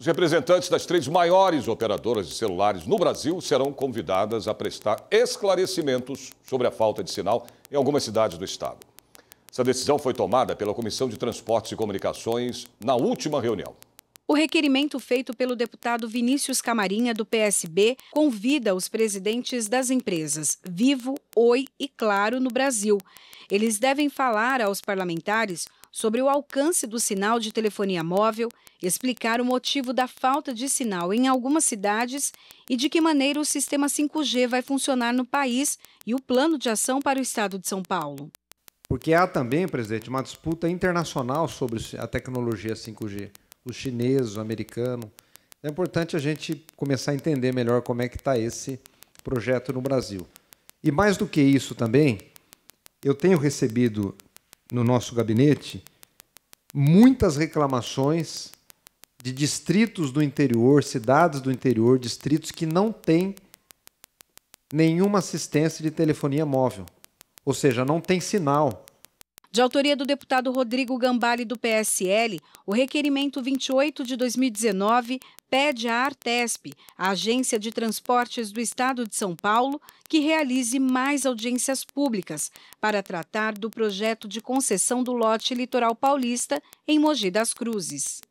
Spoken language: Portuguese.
Os representantes das três maiores operadoras de celulares no Brasil serão convidadas a prestar esclarecimentos sobre a falta de sinal em algumas cidades do estado. Essa decisão foi tomada pela Comissão de Transportes e Comunicações na última reunião. O requerimento feito pelo deputado Vinícius Camarinha, do PSB, convida os presidentes das empresas Vivo, Oi e Claro no Brasil. Eles devem falar aos parlamentares sobre o alcance do sinal de telefonia móvel, explicar o motivo da falta de sinal em algumas cidades e de que maneira o sistema 5G vai funcionar no país e o plano de ação para o estado de São Paulo. Porque há também, presidente, uma disputa internacional sobre a tecnologia 5G. Os chineses, os americanos. É importante a gente começar a entender melhor como é que está esse projeto no Brasil. E mais do que isso também, eu tenho recebido no nosso gabinete muitas reclamações de distritos do interior, cidades do interior, distritos que não têm nenhuma assistência de telefonia móvel. Ou seja, não tem sinal. De autoria do deputado Rodrigo Gambale, do PSL, o requerimento 28 de 2019 pede à Artesp, a Agência de Transportes do Estado de São Paulo, que realize mais audiências públicas para tratar do projeto de concessão do lote litoral paulista em Mogi das Cruzes.